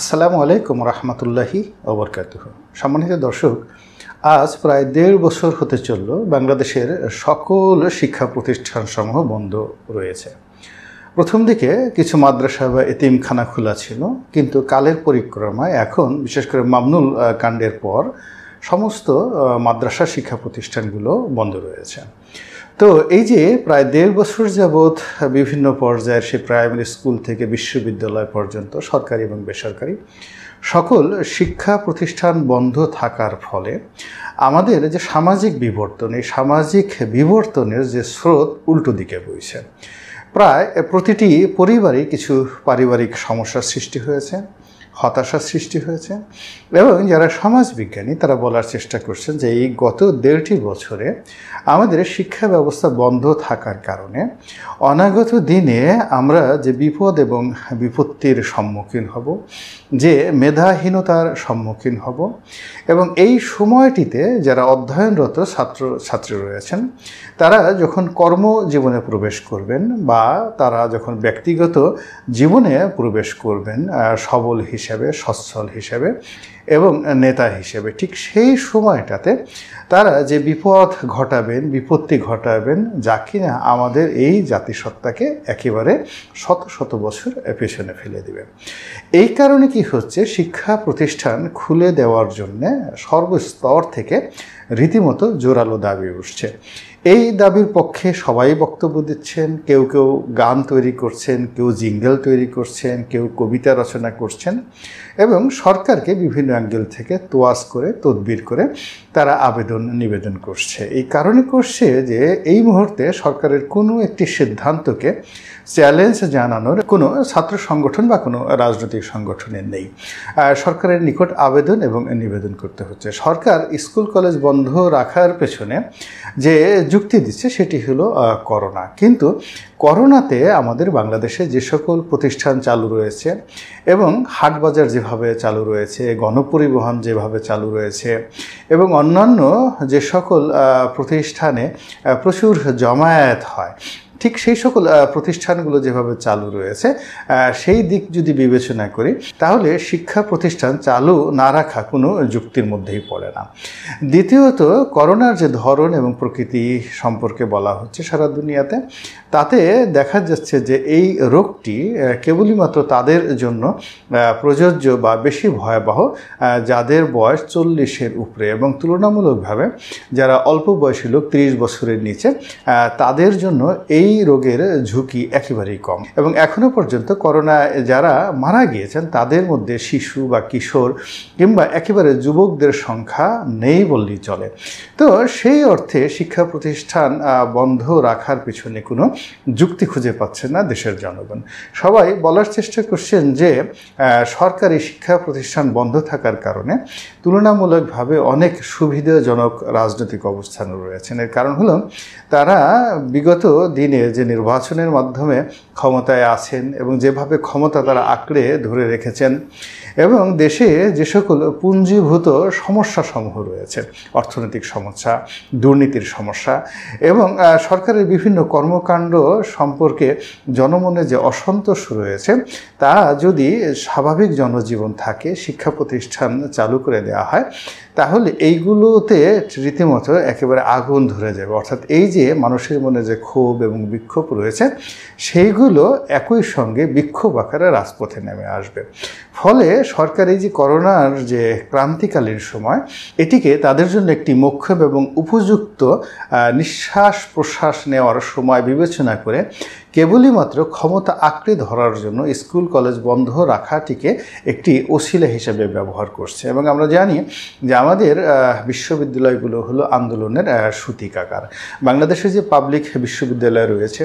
আসসালামু আলাইকুম রহমতুল্লাহি অবরকাত সম্মানিত দর্শক আজ প্রায় দেড় বছর হতে চলল বাংলাদেশের সকল শিক্ষা প্রতিষ্ঠানসমূহ বন্ধ রয়েছে প্রথম দিকে কিছু মাদ্রাসা বা এতিমখানা খোলা ছিল কিন্তু কালের পরিক্রমায় এখন বিশেষ করে মামনুল কাণ্ডের পর সমস্ত মাদ্রাসা শিক্ষা প্রতিষ্ঠানগুলো বন্ধ রয়েছে তো এই যে প্রায় দেড় বছর যাবৎ বিভিন্ন পর্যায়ের সে প্রাইমারি স্কুল থেকে বিশ্ববিদ্যালয় পর্যন্ত সরকারি এবং বেসরকারি সকল শিক্ষা প্রতিষ্ঠান বন্ধ থাকার ফলে আমাদের যে সামাজিক বিবর্তন এই সামাজিক বিবর্তনের যে স্রোত উল্টো দিকে বইছে প্রায় প্রতিটি পরিবারে কিছু পারিবারিক সমস্যার সৃষ্টি হয়েছে হতাশা সৃষ্টি হয়েছে এবং যারা সমাজবিজ্ঞানী তারা বলার চেষ্টা করছেন যে এই গত দেড়টি বছরে আমাদের শিক্ষা ব্যবস্থা বন্ধ থাকার কারণে অনাগত দিনে আমরা যে বিপদ এবং বিপত্তির সম্মুখীন হব যে মেধাহীনতার সম্মুখীন হব এবং এই সময়টিতে যারা অধ্যয়নরত ছাত্র ছাত্রী রয়েছেন তারা যখন কর্মজীবনে প্রবেশ করবেন বা তারা যখন ব্যক্তিগত জীবনে প্রবেশ করবেন সবল হিসেবে হিসেবে সচ্ছল হিসেবে এবং নেতা হিসেবে ঠিক সেই সময়টাতে তারা যে বিপদ ঘটাবেন বিপত্তি ঘটাবেন যা কিনা আমাদের এই জাতিসত্তাকে একেবারে শত শত বছর পেছনে ফেলে দেবে এই কারণে কি হচ্ছে শিক্ষা প্রতিষ্ঠান খুলে দেওয়ার জন্যে সর্বস্তর থেকে রীতিমতো জোরালো দাবি উঠছে এই দাবির পক্ষে সবাই বক্তব্য দিচ্ছেন কেউ কেউ গান তৈরি করছেন কেউ জিঙ্গেল তৈরি করছেন কেউ কবিতা রচনা করছেন এবং সরকারকে বিভিন্ন অ্যাঙ্গেল থেকে তোয়াজ করে তদবির করে তারা আবেদন নিবেদন করছে এই কারণে করছে যে এই মুহূর্তে সরকারের কোনো একটি সিদ্ধান্তকে চ্যালেঞ্জ জানানোর কোনো ছাত্র সংগঠন বা কোনো রাজনৈতিক সংগঠনের নেই সরকারের নিকট আবেদন এবং নিবেদন করতে হচ্ছে সরকার স্কুল কলেজ বন্ধ রাখার পেছনে যে যুক্তি দিচ্ছে সেটি হলো করোনা কিন্তু করোনাতে আমাদের বাংলাদেশে যে সকল প্রতিষ্ঠান চালু রয়েছে এবং হাটবাজার যেভাবে চালু রয়েছে গণপরিবহন যেভাবে চালু রয়েছে এবং অন্যান্য যে সকল প্রতিষ্ঠানে প্রচুর জমায়েত হয় ঠিক সেই সকল প্রতিষ্ঠানগুলো যেভাবে চালু রয়েছে সেই দিক যদি বিবেচনা করি তাহলে শিক্ষা প্রতিষ্ঠান চালু না রাখা কোনো যুক্তির মধ্যেই পড়ে না দ্বিতীয়ত করোনার যে ধরন এবং প্রকৃতি সম্পর্কে বলা হচ্ছে সারা দুনিয়াতে তাতে দেখা যাচ্ছে যে এই রোগটি কেবলইমাত্র তাদের জন্য প্রযোজ্য বা বেশি ভয়াবহ যাদের বয়স চল্লিশের উপরে এবং তুলনামূলকভাবে যারা অল্প বয়সী লোক ত্রিশ বছরের নিচে তাদের জন্য এই রোগের ঝুঁকি একেবারেই কম এবং এখনও পর্যন্ত করোনা যারা মারা গিয়েছেন তাদের মধ্যে শিশু বা কিশোর কিংবা একেবারে যুবকদের সংখ্যা নেই বললেই চলে তো সেই অর্থে শিক্ষা প্রতিষ্ঠান বন্ধ রাখার পিছনে কোনো যুক্তি খুঁজে পাচ্ছে না দেশের জনগণ সবাই বলার চেষ্টা করছেন যে সরকারি শিক্ষা প্রতিষ্ঠান বন্ধ থাকার কারণে তুলনামূলকভাবে অনেক সুবিধাজনক রাজনৈতিক অবস্থান রয়েছেন এর কারণ হলো তারা বিগত দিনে যে নির্বাচনের মাধ্যমে ক্ষমতায় আছেন এবং যেভাবে ক্ষমতা তারা আঁকড়ে ধরে রেখেছেন এবং দেশে যে সকল পুঞ্জীভূত সমস্যাসমূহ রয়েছে অর্থনৈতিক সমস্যা দুর্নীতির সমস্যা এবং সরকারের বিভিন্ন কর্মকাণ্ড সম্পর্কে জনমনে যে অসন্তোষ রয়েছে তা যদি স্বাভাবিক জনজীবন থাকে শিক্ষা প্রতিষ্ঠান চালু করে দেওয়া হয় তাহলে এইগুলোতে রীতিমতো একেবারে আগুন ধরে যাবে অর্থাৎ এই যে মানুষের মনে যে ক্ষোভ এবং বিক্ষোভ রয়েছে সেইগুলো একই সঙ্গে বিক্ষোভ আকারে রাজপথে নেমে আসবে ফলে সরকার এই যে করোনার যে ক্রান্তিকালীন সময় এটিকে তাদের জন্য একটি মোক্ষম এবং উপযুক্ত নিঃশ্বাস প্রশ্বাস নেওয়ার সময় বিবেচনা করে কেবলই মাত্র ক্ষমতা আঁকড়ে ধরার জন্য স্কুল কলেজ বন্ধ রাখাটিকে একটি অশিলা হিসেবে ব্যবহার করছে এবং আমরা জানি যে আমাদের বিশ্ববিদ্যালয়গুলো হলো আন্দোলনের সূতিকাকার বাংলাদেশে যে পাবলিক বিশ্ববিদ্যালয় রয়েছে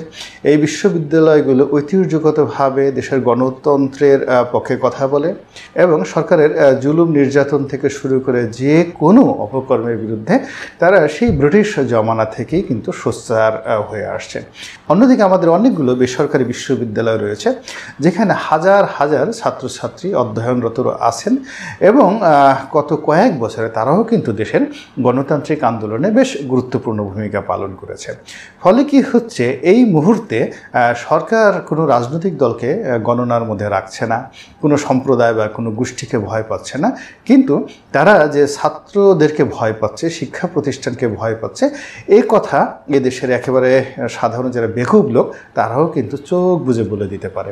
এই বিশ্ববিদ্যালয়গুলো ঐতিহ্যগতভাবে দেশের গণতন্ত্রের পক্ষে কথা বলে এবং সরকারের জুলুম নির্যাতন থেকে শুরু করে যে কোনো অপকর্মের বিরুদ্ধে তারা সেই ব্রিটিশ জমানা থেকেই কিন্তু সোচ্চার হয়ে আসছে অন্যদিকে আমাদের অনেকগুলো বেসরকারি বিশ্ববিদ্যালয় রয়েছে যেখানে হাজার হাজার ছাত্রছাত্রী অধ্যয়নরত আছেন এবং কত কয়েক বছরে তারাও কিন্তু দেশের গণতান্ত্রিক আন্দোলনে বেশ গুরুত্বপূর্ণ ভূমিকা পালন করেছে ফলে কি হচ্ছে এই মুহূর্তে সরকার কোনো রাজনৈতিক দলকে গণনার মধ্যে রাখছে না কোনো সম্প্র সম্প্রদায় বা কোনো গোষ্ঠীকে ভয় পাচ্ছে না কিন্তু তারা যে ছাত্রদেরকে ভয় পাচ্ছে শিক্ষা প্রতিষ্ঠানকে ভয় পাচ্ছে এ কথা এদেশের একেবারে সাধারণ যারা বেকুব লোক তারাও কিন্তু চোখ বুঝে বলে দিতে পারে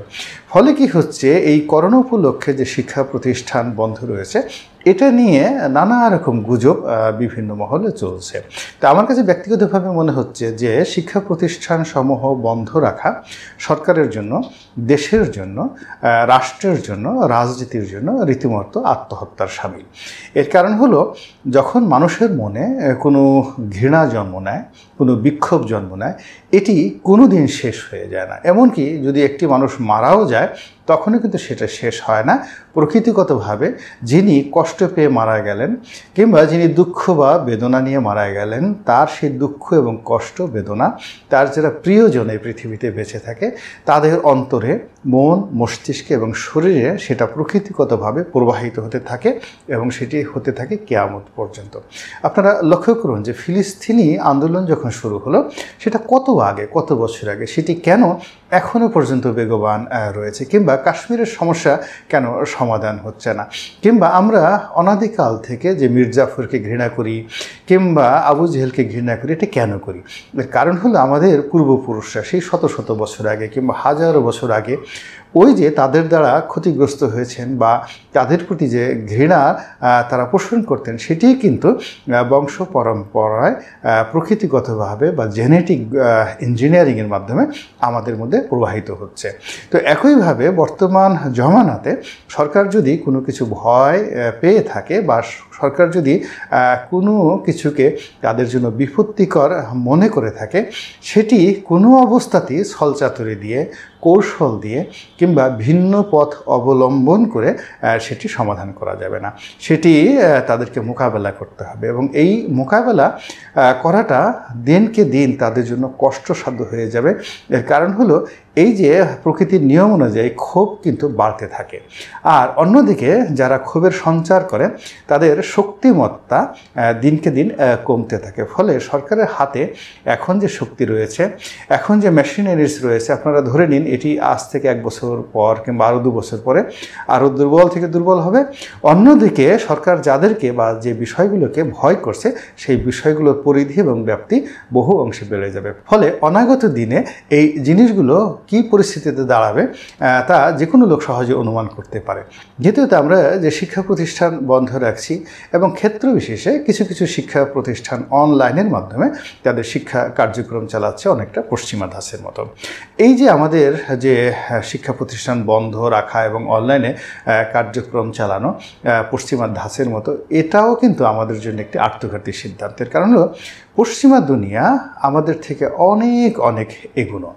ফলে কি হচ্ছে এই করোনা উপলক্ষে যে শিক্ষা প্রতিষ্ঠান বন্ধ রয়েছে এটা নিয়ে নানা রকম গুজব বিভিন্ন মহলে চলছে তো আমার কাছে ব্যক্তিগতভাবে মনে হচ্ছে যে শিক্ষা প্রতিষ্ঠান সমূহ বন্ধ রাখা সরকারের জন্য দেশের জন্য রাষ্ট্রের জন্য রাজনীতির জন্য রীতিমত আত্মহত্যার সামিল এর কারণ হলো যখন মানুষের মনে কোনো ঘৃণা জন্ম নেয় কোনো বিক্ষোভ জন্ম নেয় এটি কোনো দিন শেষ হয়ে যায় না এমনকি যদি একটি মানুষ মারাও যায় তখনও কিন্তু সেটা শেষ হয় না প্রকৃতিগতভাবে যিনি কষ্ট কষ্ট পেয়ে মারা গেলেন কিংবা যিনি দুঃখ বা বেদনা নিয়ে মারা গেলেন তার সেই দুঃখ এবং কষ্ট বেদনা তার যারা প্রিয়জন এই পৃথিবীতে বেঁচে থাকে তাদের অন্তরে মন মস্তিষ্কে এবং শরীরে সেটা প্রকৃতিগতভাবে প্রবাহিত হতে থাকে এবং সেটি হতে থাকে কেয়ামত পর্যন্ত আপনারা লক্ষ্য করুন যে ফিলিস্তিনি আন্দোলন যখন শুরু হলো সেটা কত আগে কত বছর আগে সেটি কেন এখনও পর্যন্ত বেগবান রয়েছে কিংবা কাশ্মীরের সমস্যা কেন সমাধান হচ্ছে না কিংবা আমরা অনাদিকাল থেকে যে মির্জাফরকে ঘৃণা করি কিংবা আবু জেহেলকে ঘৃণা করি এটা কেন করি কারণ হলো আমাদের পূর্বপুরুষরা সেই শত শত বছর আগে কিংবা হাজারো বছর আগে ওই যে তাদের দ্বারা ক্ষতিগ্রস্ত হয়েছেন বা তাদের প্রতি যে ঘৃণা তারা পোষণ করতেন সেটি কিন্তু বংশ পরম্পরায় প্রকৃতিগতভাবে বা জেনেটিক ইঞ্জিনিয়ারিংয়ের মাধ্যমে আমাদের মধ্যে প্রবাহিত হচ্ছে তো একইভাবে বর্তমান জমানাতে সরকার যদি কোনো কিছু ভয় পেয়ে থাকে বা সরকার যদি কোনো কিছুকে তাদের জন্য বিপত্তিকর মনে করে থাকে সেটি কোনো অবস্থাতেই ছলচাতুরি দিয়ে কৌশল দিয়ে কিংবা ভিন্ন পথ অবলম্বন করে সেটি সমাধান করা যাবে না সেটি তাদেরকে মোকাবেলা করতে হবে এবং এই মোকাবেলা করাটা দিনকে দিন তাদের জন্য কষ্টসাধ্য হয়ে যাবে এর কারণ হলো এই যে প্রকৃতির নিয়ম অনুযায়ী ক্ষোভ কিন্তু বাড়তে থাকে আর অন্যদিকে যারা ক্ষোভের সঞ্চার করে তাদের শক্তিমত্তা দিনকে দিন কমতে থাকে ফলে সরকারের হাতে এখন যে শক্তি রয়েছে এখন যে মেশিনারিজ রয়েছে আপনারা ধরে নিন এটি আজ থেকে এক বছর পর কিংবা আরও দু বছর পরে আরও দুর্বল থেকে দুর্বল হবে অন্যদিকে সরকার যাদেরকে বা যে বিষয়গুলোকে ভয় করছে সেই বিষয়গুলোর পরিধি এবং ব্যাপ্তি বহু অংশে বেড়ে যাবে ফলে অনাগত দিনে এই জিনিসগুলো কি পরিস্থিতিতে দাঁড়াবে তা যে কোনো লোক সহজে অনুমান করতে পারে দ্বিতীয়ত আমরা যে শিক্ষা প্রতিষ্ঠান বন্ধ রাখছি এবং ক্ষেত্র বিশেষে কিছু কিছু শিক্ষা প্রতিষ্ঠান অনলাইনের মাধ্যমে তাদের শিক্ষা কার্যক্রম চালাচ্ছে অনেকটা পশ্চিমা ধাসের মতো এই যে আমাদের যে শিক্ষা প্রতিষ্ঠান বন্ধ রাখা এবং অনলাইনে কার্যক্রম চালানো পশ্চিমা ধাসের মতো এটাও কিন্তু আমাদের জন্য একটি আত্মঘাতী সিদ্ধান্তের কারণ হলো পশ্চিমা দুনিয়া আমাদের থেকে অনেক অনেক এগুনো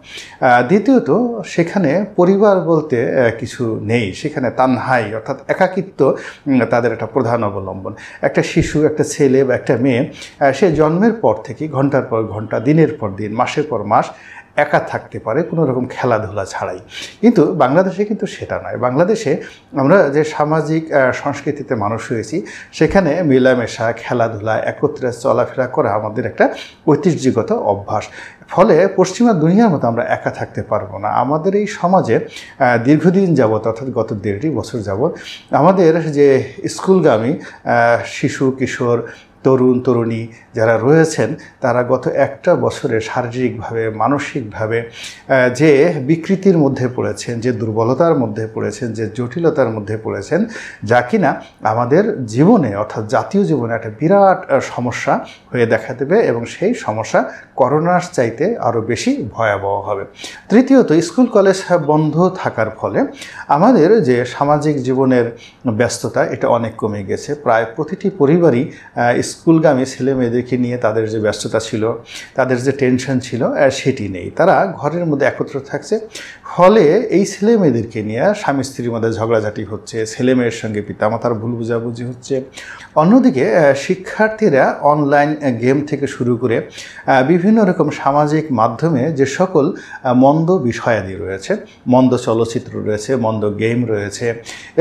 দ্বিতীয়ত সেখানে পরিবার বলতে কিছু নেই সেখানে তানহাই অর্থাৎ একাকিত্ব তাদের একটা প্রধান অবলম্বন একটা শিশু একটা ছেলে বা একটা মেয়ে সে জন্মের পর থেকে ঘন্টার পর ঘন্টা দিনের পর দিন মাসের পর মাস একা থাকতে পারে কোনো রকম খেলাধুলা ছাড়াই কিন্তু বাংলাদেশে কিন্তু সেটা নয় বাংলাদেশে আমরা যে সামাজিক সংস্কৃতিতে মানুষ হয়েছি সেখানে মেলামেশা খেলাধুলা একত্রে চলাফেরা করা আমাদের একটা ঐতিহ্যগত অভ্যাস ফলে পশ্চিমা দুনিয়ার মতো আমরা একা থাকতে পারবো না আমাদের এই সমাজে দীর্ঘদিন যাবৎ অর্থাৎ গত দেড়টি বছর যাবৎ আমাদের যে স্কুলগামী শিশু কিশোর তরুণ তরুণী যারা রয়েছেন তারা গত একটা বছরে শারীরিকভাবে মানসিকভাবে যে বিকৃতির মধ্যে পড়েছেন যে দুর্বলতার মধ্যে পড়েছেন যে জটিলতার মধ্যে পড়েছেন যা কিনা আমাদের জীবনে অর্থাৎ জাতীয় জীবনে একটা বিরাট সমস্যা হয়ে দেখা দেবে এবং সেই সমস্যা করোনার চাইতে আরও বেশি ভয়াবহ হবে তৃতীয়ত স্কুল কলেজ বন্ধ থাকার ফলে আমাদের যে সামাজিক জীবনের ব্যস্ততা এটা অনেক কমে গেছে প্রায় প্রতিটি পরিবারই স্কুলগামী ছেলে মেয়েদেরকে নিয়ে তাদের যে ব্যস্ততা ছিল তাদের যে টেনশন ছিল সেটি নেই তারা ঘরের মধ্যে একত্র থাকছে ফলে এই ছেলে মেয়েদেরকে নিয়ে স্বামী স্ত্রীর মধ্যে ঝগড়াঝাটি হচ্ছে ছেলে মেয়ের সঙ্গে পিতামাতার ভুল বুঝাবুঝি হচ্ছে অন্যদিকে শিক্ষার্থীরা অনলাইন গেম থেকে শুরু করে বিভিন্ন রকম সামাজিক মাধ্যমে যে সকল মন্দ বিষয়াদি রয়েছে মন্দ চলচ্চিত্র রয়েছে মন্দ গেম রয়েছে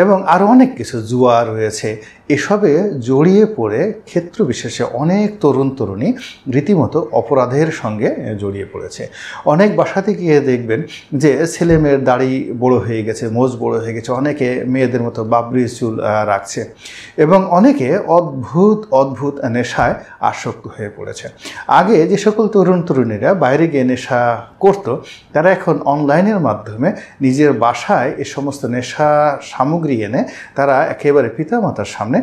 এবং আরও অনেক কিছু জুয়া রয়েছে এসবে জড়িয়ে পড়ে ক্ষেত্র বিশেষে অনেক তরুণ তরুণী রীতিমতো অপরাধের সঙ্গে জড়িয়ে পড়েছে অনেক বাসাতে গিয়ে দেখবেন যে ছেলে মেয়ের দাড়ি বড় হয়ে গেছে মোজ বড় হয়ে গেছে অনেকে মেয়েদের মতো বাবরি চুল রাখছে এবং অনেকে অদ্ভুত অদ্ভুত নেশায় আসক্ত হয়ে পড়েছে আগে যে সকল তরুণ তরুণীরা বাইরে গিয়ে নেশা করত তারা এখন অনলাইনের মাধ্যমে নিজের বাসায় এ সমস্ত নেশা সামগ্রী এনে তারা একেবারে পিতামাতার সামনে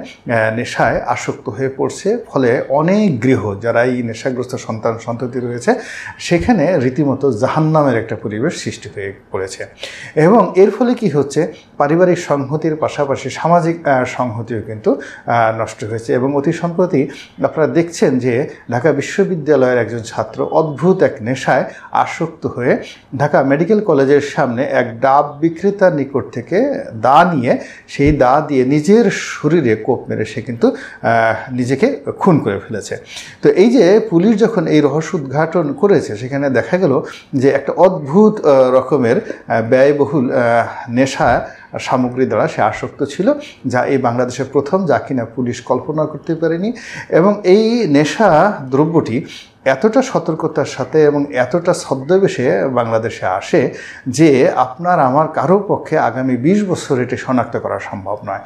নেশায় আসক্ত হয়ে পড়ছে ফলে অনেক গৃহ যারা এই নেশাগ্রস্ত সন্তান সন্ততি রয়েছে সেখানে রীতিমতো জাহান্নামের একটা পরিবেশ সৃষ্টি হয়ে পড়েছে এবং এর ফলে কি হচ্ছে পারিবারিক সংহতির পাশাপাশি সামাজিক সংহতিও কিন্তু নষ্ট হয়েছে এবং অতি সম্প্রতি আপনারা দেখছেন যে ঢাকা বিশ্ববিদ্যালয়ের একজন ছাত্র অদ্ভুত এক নেশায় আসক্ত হয়ে ঢাকা মেডিকেল কলেজের সামনে এক ডাব বিক্রেতার নিকট থেকে দা নিয়ে সেই দা দিয়ে নিজের শরীরে কোপ মেরে সে কিন্তু নিজেকে খুন করে ফেলেছে তো এই যে পুলিশ যখন এই রহস্য উদ্ঘাটন করেছে সেখানে দেখা গেল যে একটা অদ্ভুত রকমের রকমের ব্যয়বহুল নেশা সামগ্রী দ্বারা সে আসক্ত ছিল যা এই বাংলাদেশের প্রথম যা কিনা পুলিশ কল্পনা করতে পারেনি এবং এই নেশা দ্রব্যটি এতটা সতর্কতার সাথে এবং এতটা ছদ্মবেশে বাংলাদেশে আসে যে আপনার আমার কারো পক্ষে আগামী বিশ বছর এটি শনাক্ত করা সম্ভব নয়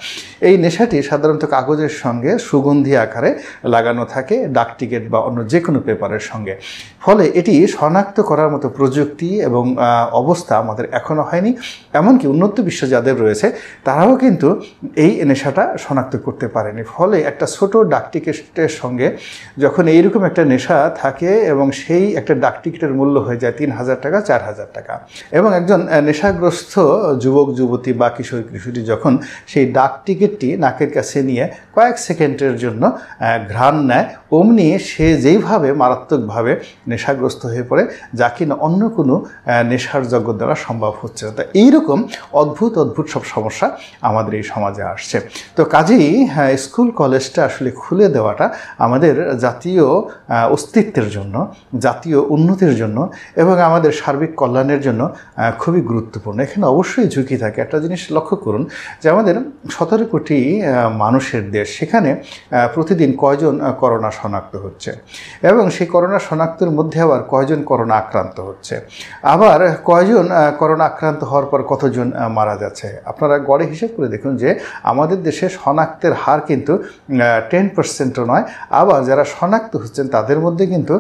এই নেশাটি সাধারণত কাগজের সঙ্গে সুগন্ধি আকারে লাগানো থাকে ডাক টিকিট বা অন্য যে কোনো পেপারের সঙ্গে ফলে এটি শনাক্ত করার মতো প্রযুক্তি এবং অবস্থা আমাদের এখনও হয়নি এমনকি উন্নত বিশ্ব যাদের রয়েছে তারাও কিন্তু এই নেশাটা শনাক্ত করতে পারেনি ফলে একটা ছোট ডাক টিকিটের সঙ্গে যখন এইরকম একটা নেশা থাকে ডাকে এবং সেই একটা ডাক টিকিটের মূল্য হয়ে যায় তিন হাজার টাকা চার হাজার টাকা এবং একজন নেশাগ্রস্ত যুবক যুবতী বা কিশোর কিশোরী যখন সেই ডাক টিকিটটি নাকের কাছে নিয়ে কয়েক সেকেন্ডের জন্য ঘ্রাণ নেয় অমনি সে যেইভাবে মারাত্মকভাবে নেশাগ্রস্ত হয়ে পড়ে যা কিনা অন্য কোনো নেশার যজ্ঞ দ্বারা সম্ভব হচ্ছে না তা এইরকম অদ্ভুত অদ্ভুত সব সমস্যা আমাদের এই সমাজে আসছে তো কাজেই হ্যাঁ, স্কুল কলেজটা আসলে খুলে দেওয়াটা আমাদের জাতীয় অস্তিত্ব ব্যক্তিত্বের জন্য জাতীয় উন্নতির জন্য এবং আমাদের সার্বিক কল্যাণের জন্য খুবই গুরুত্বপূর্ণ এখানে অবশ্যই ঝুঁকি থাকে একটা জিনিস লক্ষ্য করুন যে আমাদের সতেরো কোটি মানুষের দেশ সেখানে প্রতিদিন কয়জন করোনা শনাক্ত হচ্ছে এবং সেই করোনা শনাক্তের মধ্যে আবার কয়জন করোনা আক্রান্ত হচ্ছে আবার কয়জন করোনা আক্রান্ত হওয়ার পর কতজন মারা যাচ্ছে আপনারা গড়ে হিসেব করে দেখুন যে আমাদের দেশে শনাক্তের হার কিন্তু টেন পার্সেন্টও নয় আবার যারা শনাক্ত হচ্ছেন তাদের মধ্যে কিন্তু কিন্তু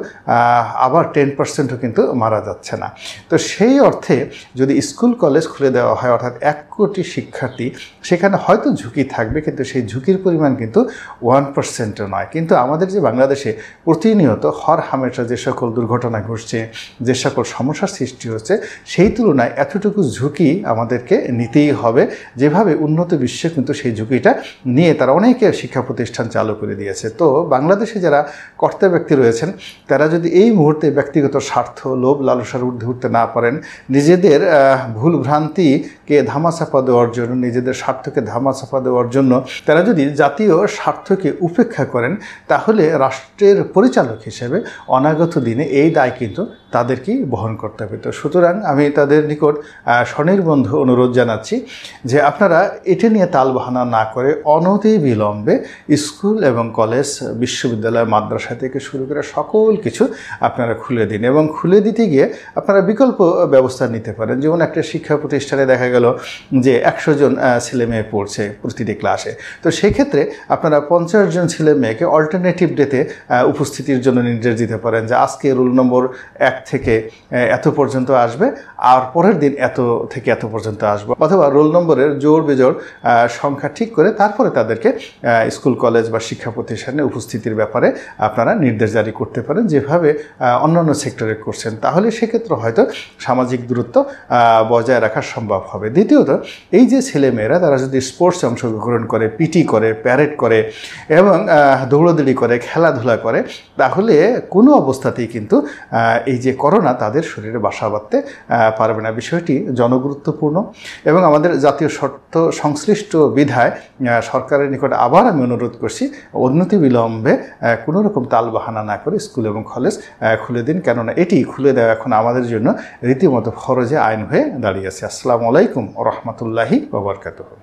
আবার টেন পার্সেন্টও কিন্তু মারা যাচ্ছে না তো সেই অর্থে যদি স্কুল কলেজ খুলে দেওয়া হয় অর্থাৎ এক কোটি শিক্ষার্থী সেখানে হয়তো ঝুঁকি থাকবে কিন্তু সেই ঝুঁকির পরিমাণ কিন্তু ওয়ান পার্সেন্টও নয় কিন্তু আমাদের যে বাংলাদেশে প্রতিনিয়ত হর হামেশা যে সকল দুর্ঘটনা ঘটছে যে সকল সমস্যার সৃষ্টি হচ্ছে সেই তুলনায় এতটুকু ঝুঁকি আমাদেরকে নিতেই হবে যেভাবে উন্নত বিশ্বে কিন্তু সেই ঝুঁকিটা নিয়ে তারা অনেকে শিক্ষা প্রতিষ্ঠান চালু করে দিয়েছে তো বাংলাদেশে যারা কর্তা ব্যক্তি রয়েছেন তারা যদি এই মুহূর্তে ব্যক্তিগত স্বার্থ লোভ লালসার ঊর্ধ্বে উঠতে না পারেন নিজেদের ভুল ভ্রান্তিকে ধামাচাপা দেওয়ার জন্য নিজেদের স্বার্থকে ধামাচাপা দেওয়ার জন্য তারা যদি জাতীয় স্বার্থকে উপেক্ষা করেন তাহলে রাষ্ট্রের পরিচালক হিসেবে অনাগত দিনে এই দায় কিন্তু তাদেরকেই বহন করতে হবে তো সুতরাং আমি তাদের নিকট স্বনির্বন্ধ অনুরোধ জানাচ্ছি যে আপনারা এটি নিয়ে বাহানা না করে অনতি বিলম্বে স্কুল এবং কলেজ বিশ্ববিদ্যালয় মাদ্রাসা থেকে শুরু করে সকল সকল কিছু আপনারা খুলে দিন এবং খুলে দিতে গিয়ে আপনারা বিকল্প ব্যবস্থা নিতে পারেন যেমন একটা শিক্ষা প্রতিষ্ঠানে দেখা গেল যে একশো জন ছেলে মেয়ে পড়ছে প্রতিটি ক্লাসে তো সেক্ষেত্রে আপনারা পঞ্চাশ জন ছেলে মেয়েকে অল্টারনেটিভ ডেতে উপস্থিতির জন্য নির্দেশ দিতে পারেন যে আজকে রুল নম্বর এক থেকে এত পর্যন্ত আসবে আর পরের দিন এত থেকে এত পর্যন্ত আসবে অথবা রোল নম্বরের জোর বেজোর সংখ্যা ঠিক করে তারপরে তাদেরকে স্কুল কলেজ বা শিক্ষা প্রতিষ্ঠানে উপস্থিতির ব্যাপারে আপনারা নির্দেশ জারি করতে পারেন করেন যেভাবে অন্যান্য সেক্টরে করছেন তাহলে সেক্ষেত্রে হয়তো সামাজিক দূরত্ব বজায় রাখা সম্ভব হবে দ্বিতীয়ত এই যে ছেলেমেয়েরা তারা যদি স্পোর্টসে অংশগ্রহণ করে পিটি করে প্যারেড করে এবং দৌড়দৌড়ি করে খেলাধুলা করে তাহলে কোনো অবস্থাতেই কিন্তু এই যে করোনা তাদের শরীরে বাসা বাঁধতে পারবে না বিষয়টি জনগুরুত্বপূর্ণ এবং আমাদের জাতীয় শর্ত সংশ্লিষ্ট বিধায় সরকারের নিকট আবার আমি অনুরোধ করছি উন্নতি বিলম্বে কোনো রকম তাল বাহানা না করে স্কুল স্কুল এবং কলেজ খুলে দিন কেননা এটি খুলে দেওয়া এখন আমাদের জন্য রীতিমতো ফরজে আইন হয়ে দাঁড়িয়েছে আসসালামু আলাইকুম রহমতুল্লাহি বাবরকাতহ